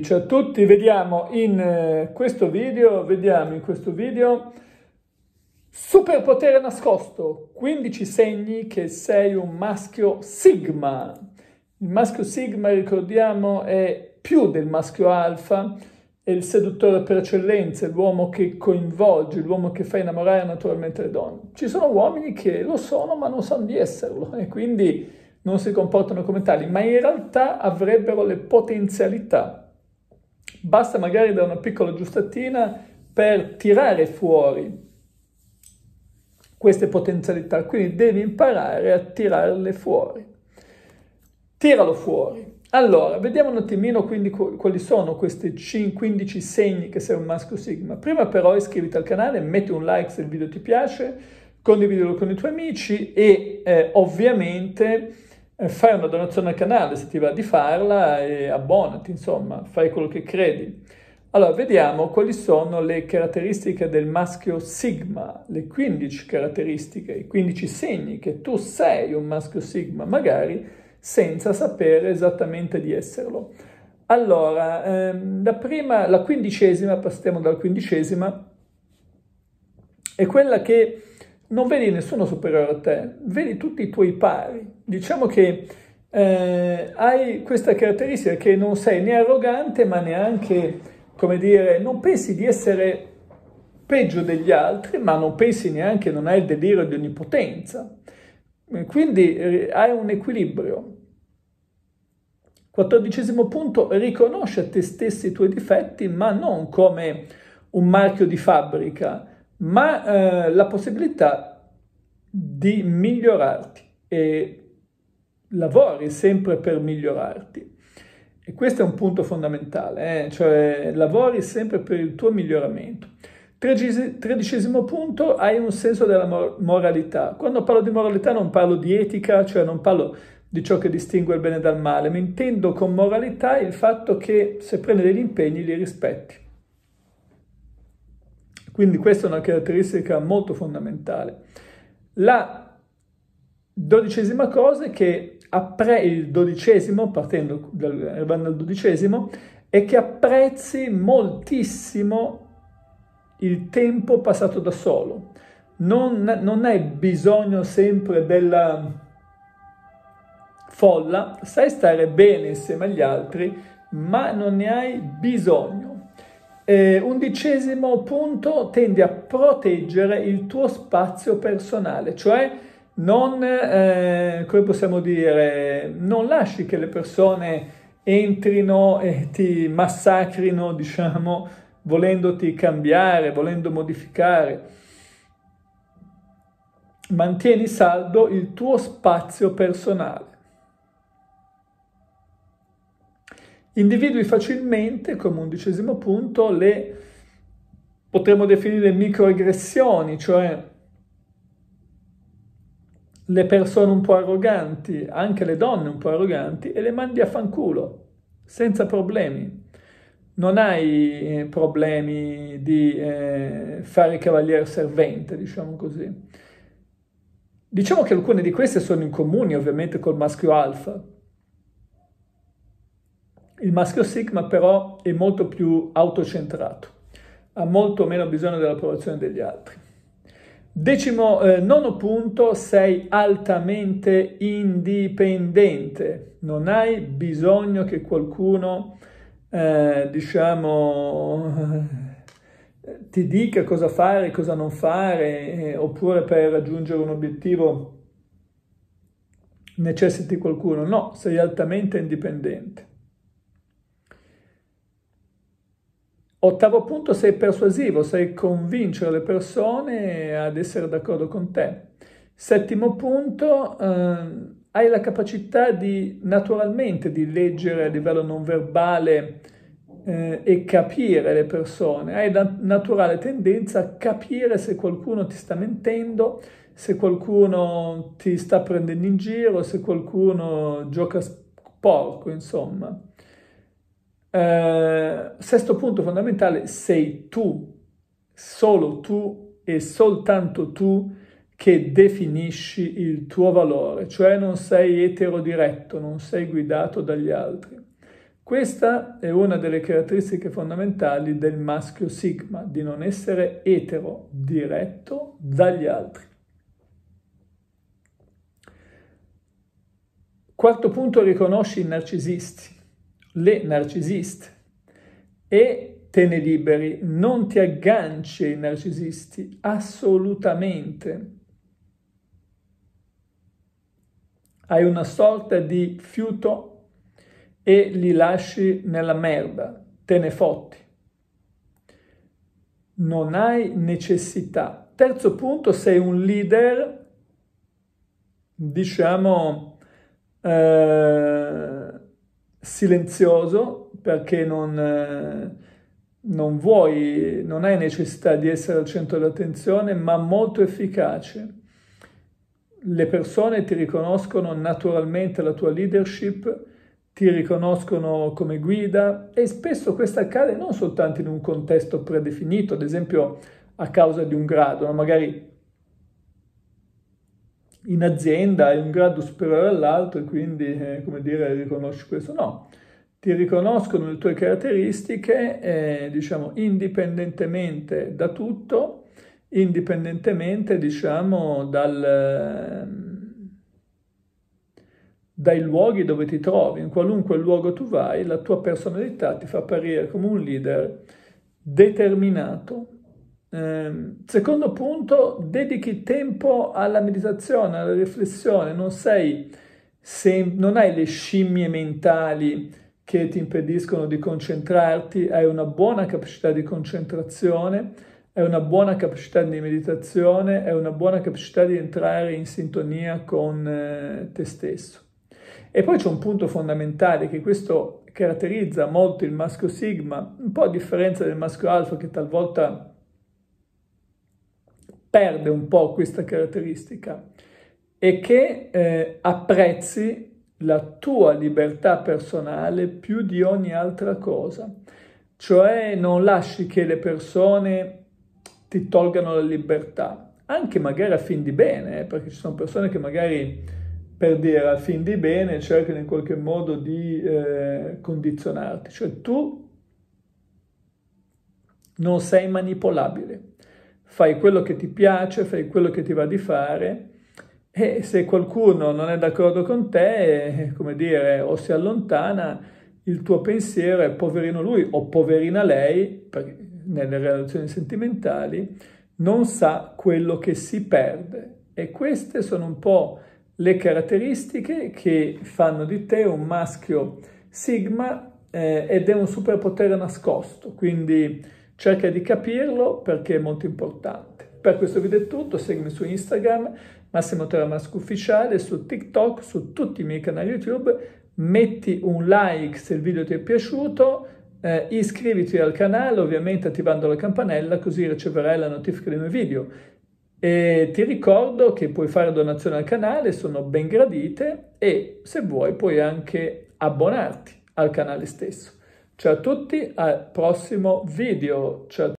Ciao a tutti, vediamo in eh, questo video, vediamo in questo video superpotere nascosto, 15 segni che sei un maschio sigma. Il maschio sigma, ricordiamo, è più del maschio alfa, è il seduttore per eccellenza, l'uomo che coinvolge, l'uomo che fa innamorare naturalmente le donne. Ci sono uomini che lo sono ma non sanno di esserlo e quindi non si comportano come tali, ma in realtà avrebbero le potenzialità basta magari da una piccola giustatina per tirare fuori queste potenzialità, quindi devi imparare a tirarle fuori. Tiralo fuori. Allora, vediamo un attimino quindi quali sono questi 15 segni che sei un maschio sigma. Prima però iscriviti al canale, metti un like se il video ti piace, condividilo con i tuoi amici e eh, ovviamente eh, fai una donazione al canale se ti va di farla e abbonati, insomma, fai quello che credi. Allora, vediamo quali sono le caratteristiche del maschio sigma, le 15 caratteristiche, i 15 segni che tu sei un maschio sigma, magari senza sapere esattamente di esserlo. Allora, ehm, la prima, la quindicesima, passiamo dalla quindicesima, è quella che non vedi nessuno superiore a te, vedi tutti i tuoi pari. Diciamo che eh, hai questa caratteristica che non sei né arrogante ma neanche, come dire, non pensi di essere peggio degli altri ma non pensi neanche, non hai il delirio di onnipotenza. Quindi eh, hai un equilibrio. Quattordicesimo punto, riconosce a te stessi i tuoi difetti ma non come un marchio di fabbrica, ma eh, la possibilità di migliorarti e lavori sempre per migliorarti. E questo è un punto fondamentale, eh? cioè lavori sempre per il tuo miglioramento. Tredicesimo punto, hai un senso della mor- moralità. Quando parlo di moralità non parlo di etica, cioè non parlo di ciò che distingue il bene dal male, ma intendo con moralità il fatto che se prendi degli impegni li rispetti. Quindi questa è una caratteristica molto fondamentale. La dodicesima cosa è che appre- il dodicesimo, partendo dal, arrivando al dodicesimo, è che apprezzi moltissimo il tempo passato da solo. Non, non hai bisogno sempre della folla, sai stare bene insieme agli altri, ma non ne hai bisogno eh, undicesimo punto, tende a proteggere il tuo spazio personale, cioè non, eh, come possiamo dire, non lasci che le persone entrino e ti massacrino, diciamo, volendoti cambiare, volendo modificare. Mantieni saldo il tuo spazio personale. Individui facilmente, come undicesimo punto, le potremmo definire microaggressioni, cioè le persone un po' arroganti, anche le donne un po' arroganti, e le mandi a fanculo, senza problemi. Non hai eh, problemi di eh, fare cavaliere servente, diciamo così. Diciamo che alcune di queste sono in comune ovviamente col maschio alfa, il maschio Sigma però è molto più autocentrato, ha molto meno bisogno dell'approvazione degli altri. Decimo, eh, nono punto, sei altamente indipendente, non hai bisogno che qualcuno, eh, diciamo, ti dica cosa fare, cosa non fare, eh, oppure per raggiungere un obiettivo necessiti qualcuno. No, sei altamente indipendente. Ottavo punto, sei persuasivo, sai convincere le persone ad essere d'accordo con te. Settimo punto, ehm, hai la capacità di naturalmente di leggere a livello non verbale eh, e capire le persone, hai la naturale tendenza a capire se qualcuno ti sta mentendo, se qualcuno ti sta prendendo in giro, se qualcuno gioca sporco, insomma. Eh, sesto punto fondamentale, sei tu, solo tu e soltanto tu che definisci il tuo valore, cioè non sei etero diretto, non sei guidato dagli altri. Questa è una delle caratteristiche fondamentali del maschio Sigma, di non essere etero, diretto dagli altri. Quarto punto, riconosci i narcisisti le narcisiste. E te ne liberi, non ti agganci ai narcisisti, assolutamente. Hai una sorta di fiuto e li lasci nella merda, te ne fotti. Non hai necessità. Terzo punto, sei un leader, diciamo, eh, silenzioso perché non, eh, non vuoi, non hai necessità di essere al centro dell'attenzione, ma molto efficace. Le persone ti riconoscono naturalmente la tua leadership, ti riconoscono come guida e spesso questo accade non soltanto in un contesto predefinito, ad esempio a causa di un grado, ma magari in azienda è un grado superiore all'altro e quindi, eh, come dire, riconosci questo. No, ti riconoscono le tue caratteristiche, eh, diciamo, indipendentemente da tutto, indipendentemente, diciamo, dal, ehm, dai luoghi dove ti trovi. In qualunque luogo tu vai, la tua personalità ti fa apparire come un leader determinato, Ehm, secondo punto, dedichi tempo alla meditazione, alla riflessione, non, sei, se, non hai le scimmie mentali che ti impediscono di concentrarti, hai una buona capacità di concentrazione, hai una buona capacità di meditazione, hai una buona capacità di entrare in sintonia con eh, te stesso. E poi c'è un punto fondamentale che questo caratterizza molto il maschio sigma, un po' a differenza del maschio alfa che talvolta perde un po' questa caratteristica e che eh, apprezzi la tua libertà personale più di ogni altra cosa, cioè non lasci che le persone ti tolgano la libertà, anche magari a fin di bene, eh, perché ci sono persone che magari per dire a fin di bene cercano in qualche modo di eh, condizionarti, cioè tu non sei manipolabile fai quello che ti piace, fai quello che ti va di fare e se qualcuno non è d'accordo con te, come dire, o si allontana, il tuo pensiero è poverino lui o poverina lei, nelle relazioni sentimentali, non sa quello che si perde. E queste sono un po' le caratteristiche che fanno di te un maschio sigma eh, ed è un superpotere nascosto, quindi Cerca di capirlo perché è molto importante. Per questo video è tutto, seguimi su Instagram, Massimo Teramasco Ufficiale, su TikTok, su tutti i miei canali YouTube, metti un like se il video ti è piaciuto, eh, iscriviti al canale ovviamente attivando la campanella così riceverai la notifica dei miei video. E ti ricordo che puoi fare donazione al canale, sono ben gradite e se vuoi puoi anche abbonarti al canale stesso. Ciao a tutti, al prossimo video. Ciao